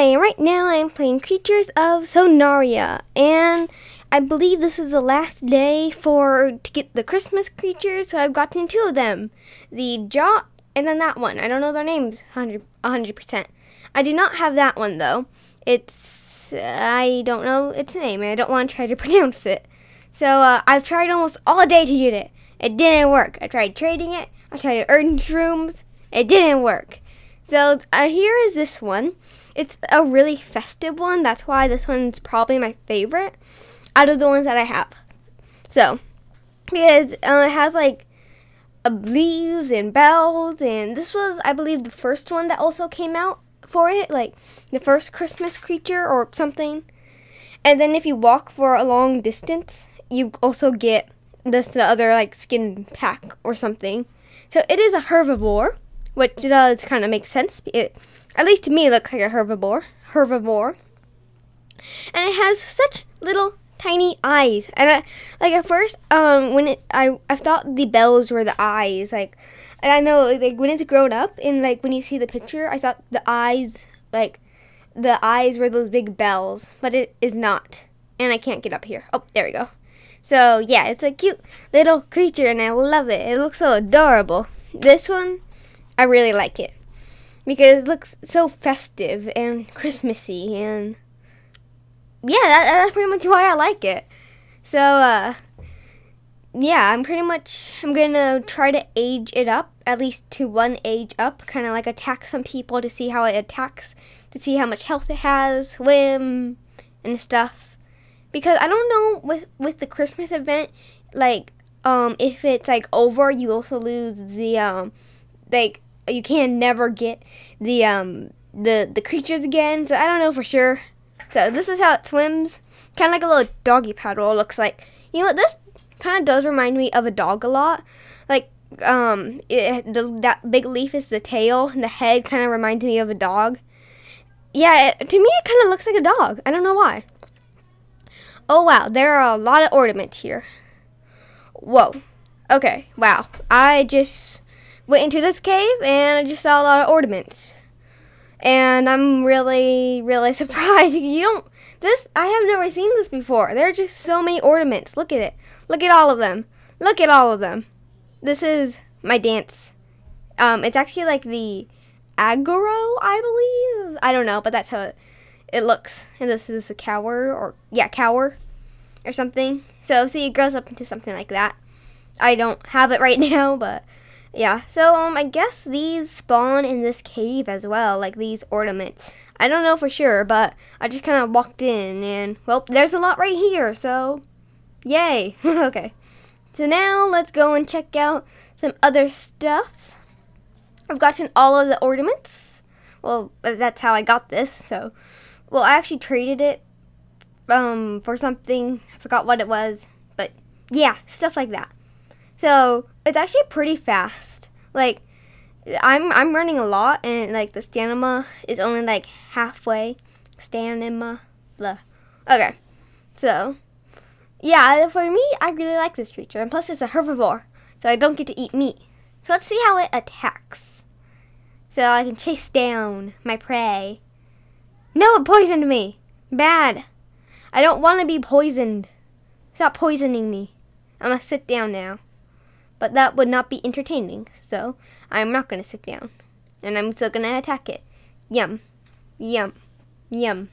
Hi, right now I'm playing Creatures of Sonaria, and I believe this is the last day for to get the Christmas creatures, so I've gotten two of them. The Jaw, and then that one. I don't know their names 100%. 100%. I do not have that one, though. It's, I don't know its name, and I don't want to try to pronounce it. So uh, I've tried almost all day to get it. It didn't work. I tried trading it. I tried to earn shrooms. It didn't work. So uh, here is this one. It's a really festive one. That's why this one's probably my favorite out of the ones that I have. So, because uh, it has like uh, leaves and bells, and this was, I believe, the first one that also came out for it, like the first Christmas creature or something. And then if you walk for a long distance, you also get this other like skin pack or something. So it is a herbivore, which does kind of make sense. It at least to me, looks like a herbivore. Herbivore, and it has such little tiny eyes. And I, like at first, um, when it, I I thought the bells were the eyes. Like, I know like when it's grown up and like when you see the picture, I thought the eyes like the eyes were those big bells, but it is not. And I can't get up here. Oh, there we go. So yeah, it's a cute little creature, and I love it. It looks so adorable. This one, I really like it because it looks so festive and Christmassy and yeah, that, that's pretty much why I like it. So uh, yeah, I'm pretty much I'm gonna try to age it up at least to one age up, kind of like attack some people to see how it attacks, to see how much health it has, whim, and stuff. Because I don't know with with the Christmas event, like um if it's like over, you also lose the um like you can never get the um the the creatures again. So I don't know for sure. So this is how it swims, kind of like a little doggy paddle. Looks like you know what this kind of does remind me of a dog a lot. Like um it, the, that big leaf is the tail, and the head kind of reminds me of a dog. Yeah, it, to me it kind of looks like a dog. I don't know why. Oh wow, there are a lot of ornaments here. Whoa. Okay, wow. I just went into this cave and I just saw a lot of ornaments. And I'm really, really surprised. You don't, this, I have never seen this before. There are just so many ornaments. Look at it. Look at all of them. Look at all of them. This is my dance. Um, it's actually like the Aggro, I believe. I don't know, but that's how it, it looks. And this is a cower, or, yeah, cower, or something. So, see, it grows up into something like that. I don't have it right now, but yeah, so um, I guess these spawn in this cave as well, like these ornaments. I don't know for sure, but I just kind of walked in and, well, there's a lot right here, so yay. okay, so now let's go and check out some other stuff. I've gotten all of the ornaments. Well, uh, that's how I got this, so, well, I actually traded it um, for something. I forgot what it was, but yeah, stuff like that. So it's actually pretty fast. Like I'm I'm running a lot, and like the stamina is only like halfway. Stamina. Blah. Okay, so yeah, for me, I really like this creature, and plus it's a herbivore, so I don't get to eat meat. So let's see how it attacks. So I can chase down my prey. No, it poisoned me. Bad. I don't want to be poisoned. Stop poisoning me. I'm gonna sit down now but that would not be entertaining, so I'm not going to sit down. And I'm still going to attack it. Yum. Yum. Yum.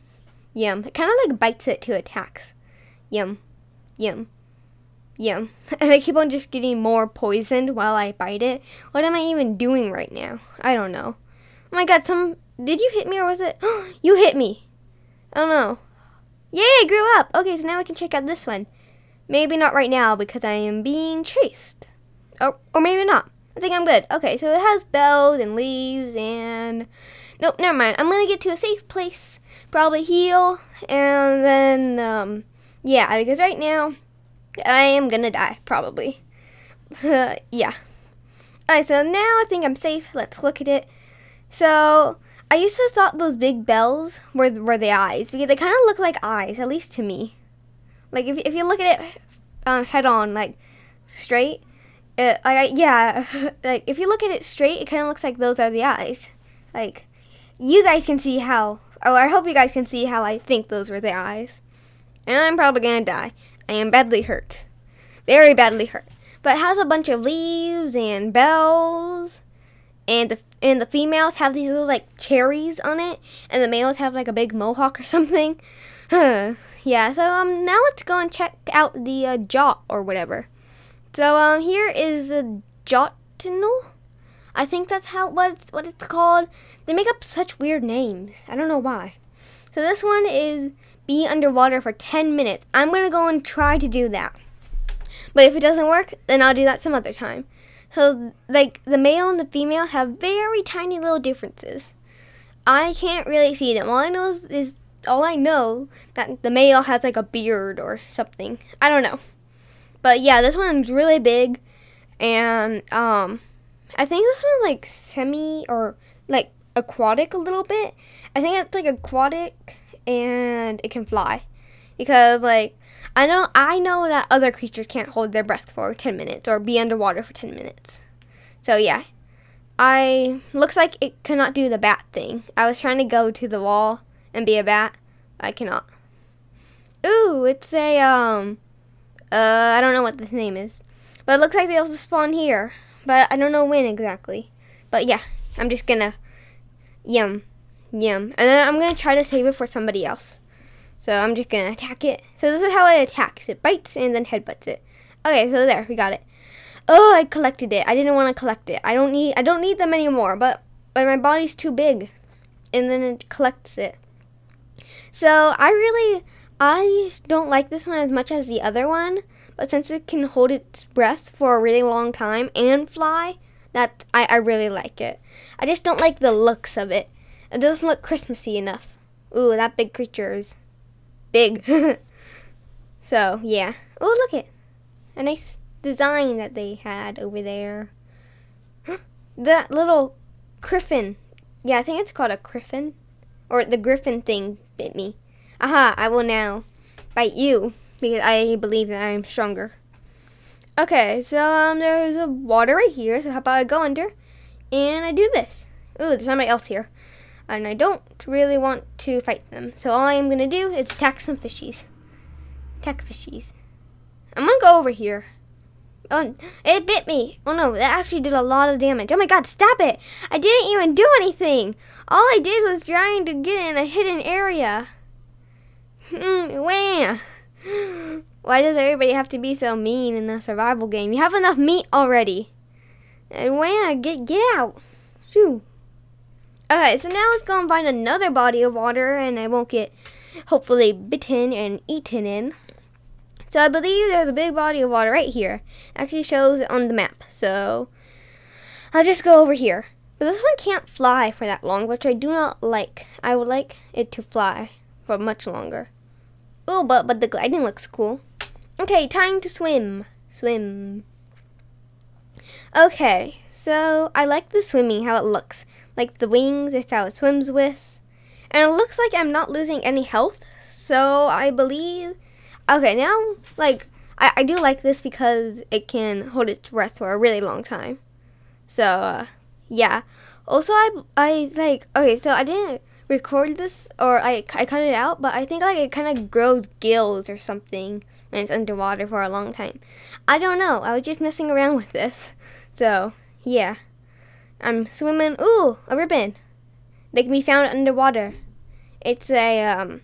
Yum. It kind of like bites it to attacks. Yum. Yum. Yum. And I keep on just getting more poisoned while I bite it. What am I even doing right now? I don't know. Oh my god, some... Did you hit me or was it... you hit me. I oh don't know. Yay, I grew up. Okay, so now I can check out this one. Maybe not right now because I am being chased. Or, oh, or maybe not. I think I'm good. Okay, so it has bells and leaves and... Nope, never mind. I'm going to get to a safe place, probably heal, and then, um, yeah, because right now I am going to die, probably. Uh, yeah. Alright, so now I think I'm safe. Let's look at it. So, I used to thought those big bells were, were the eyes, because they kind of look like eyes, at least to me. Like, if, if you look at it um, head on, like, straight, it, like yeah, like if you look at it straight, it kind of looks like those are the eyes. Like you guys can see how. Oh, I hope you guys can see how I think those were the eyes. And I'm probably gonna die. I am badly hurt, very badly hurt. But has a bunch of leaves and bells, and the and the females have these little like cherries on it, and the males have like a big mohawk or something. yeah. So um, now let's go and check out the uh, jaw or whatever. So um, here is a Jotunel. I think that's how what it's, what it's called. They make up such weird names. I don't know why. So this one is be underwater for 10 minutes. I'm gonna go and try to do that. But if it doesn't work, then I'll do that some other time. So like the male and the female have very tiny little differences. I can't really see them. All I know is all I know that the male has like a beard or something. I don't know. But yeah, this one's really big, and um, I think this one like semi or like aquatic a little bit. I think it's like aquatic and it can fly because like I know I know that other creatures can't hold their breath for 10 minutes or be underwater for 10 minutes. So yeah. I looks like it cannot do the bat thing. I was trying to go to the wall and be a bat. I cannot. Ooh, it's a um uh, I don't know what the name is. But it looks like they also spawn here. But I don't know when exactly. But yeah, I'm just gonna, yum, yum. And then I'm gonna try to save it for somebody else. So I'm just gonna attack it. So this is how it attacks. It bites and then headbutts it. Okay, so there, we got it. Oh, I collected it. I didn't want to collect it. I don't need I don't need them anymore, but, but my body's too big. And then it collects it. So I really I don't like this one as much as the other one, but since it can hold its breath for a really long time and fly, that I, I really like it. I just don't like the looks of it. It doesn't look Christmassy enough. Ooh, that big creature is big. so, yeah. Ooh, look it. A nice design that they had over there. that little griffin. Yeah, I think it's called a griffin. Or the griffin thing bit me. Aha, I will now bite you because I believe that I am stronger. Okay, so um, there's a water right here, so how about I go under and I do this. Ooh, there's somebody else here. And I don't really want to fight them. So all I'm going to do is attack some fishies. Attack fishies. I'm going to go over here. Oh, it bit me. Oh no, that actually did a lot of damage. Oh my god, stop it. I didn't even do anything. All I did was trying to get in a hidden area. Mm, Why does everybody have to be so mean in the survival game? You have enough meat already. And wah, get get out. Shoo. Okay, so now let's go and find another body of water and I won't get hopefully bitten and eaten in. So I believe there's a big body of water right here. Actually shows on the map. So I'll just go over here. But this one can't fly for that long, which I do not like. I would like it to fly for much longer. Oh, but but the gliding looks cool. Okay, time to swim. Swim. Okay, so I like the swimming, how it looks. Like the wings, it's how it swims with. And it looks like I'm not losing any health, so I believe... Okay, now, like, I, I do like this because it can hold its breath for a really long time. So, uh, yeah. Also, I, I, like, okay, so I didn't record this, or I, I cut it out, but I think like it kind of grows gills or something when it's underwater for a long time. I don't know. I was just messing around with this. So, yeah. I'm swimming. Ooh, a ribbon. They can be found underwater. It's a, um,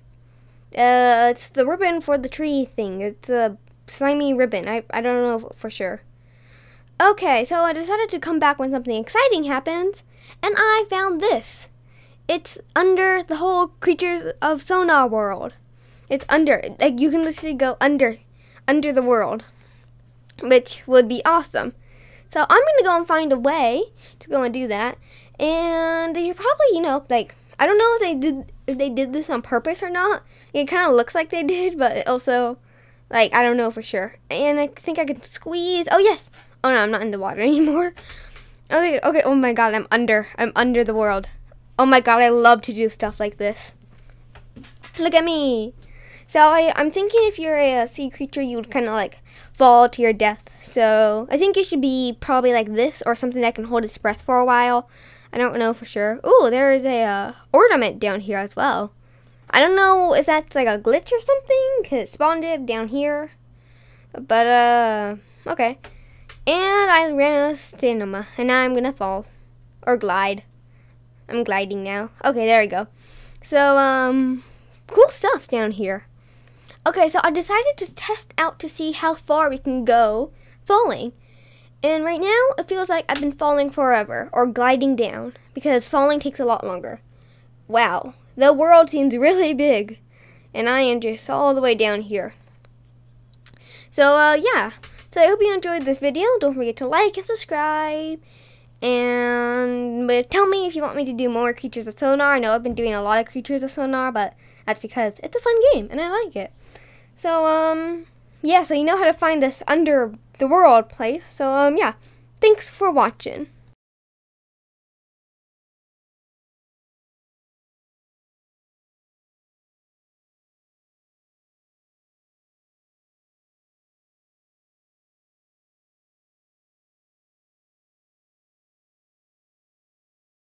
uh, it's the ribbon for the tree thing. It's a slimy ribbon. I, I don't know for sure. Okay, so I decided to come back when something exciting happens, and I found this it's under the whole creatures of sonar world. It's under like you can literally go under under the world, which would be awesome. So I'm gonna go and find a way to go and do that. And you're probably you know like I don't know if they did if they did this on purpose or not. It kind of looks like they did, but also like I don't know for sure. And I think I can squeeze. Oh yes. Oh no, I'm not in the water anymore. Okay, okay. Oh my god, I'm under. I'm under the world. Oh my god, I love to do stuff like this. Look at me. So I, am thinking if you're a sea creature, you would kind of like fall to your death. So I think it should be probably like this or something that can hold its breath for a while. I don't know for sure. Oh, there is a uh, ornament down here as well. I don't know if that's like a glitch or something because it spawned it down here. But uh, okay. And I ran out of stamina, and now I'm gonna fall or glide. I'm gliding now. Okay, there we go. So, um, cool stuff down here. Okay, so I decided to test out to see how far we can go falling. And right now, it feels like I've been falling forever, or gliding down, because falling takes a lot longer. Wow, the world seems really big, and I am just all the way down here. So, uh, yeah. So I hope you enjoyed this video. Don't forget to like and subscribe. And but tell me if you want me to do more Creatures of Sonar. I know I've been doing a lot of Creatures of Sonar, but that's because it's a fun game and I like it. So um yeah, so you know how to find this under the world place. So um yeah, thanks for watching.